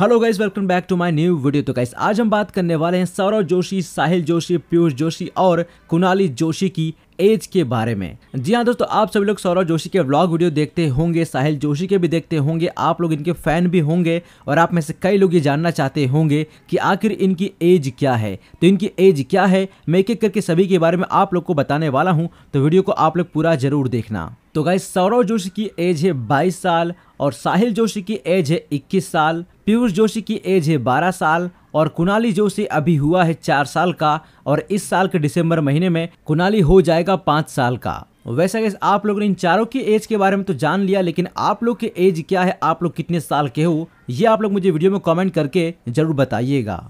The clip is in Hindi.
hello guys welcome back to my new video तो गाइस आज हम बात करने वाले हैं सौरव जोशी साहिल जोशी पीयूष जोशी और कुनाली जोशी की एज के बारे में जी हाँ दोस्तों आप सभी लोग सौरव जोशी के व्लॉग वीडियो देखते होंगे साहिल जोशी के भी देखते होंगे आप लोग इनके फैन भी होंगे और आप में से कई लोग ये जानना चाहते होंगे कि आखिर इनकी एज क्या है तो इनकी एज क्या है मैं एक एक करके सभी के बारे में आप लोग को बताने वाला हूँ तो वीडियो को आप लोग पूरा जरूर देखना तो गाइस सौरव जोशी की एज है बाईस साल और साहिल जोशी की एज है 21 साल पीयूष जोशी की एज है 12 साल और कुनाली जोशी अभी हुआ है चार साल का और इस साल के दिसंबर महीने में कुनाली हो जाएगा पाँच साल का वैसा गैस आप लोगों ने इन चारों की एज के बारे में तो जान लिया लेकिन आप लोग की एज क्या है आप लोग कितने साल के हो ये आप लोग मुझे वीडियो में कमेंट करके जरूर बताइएगा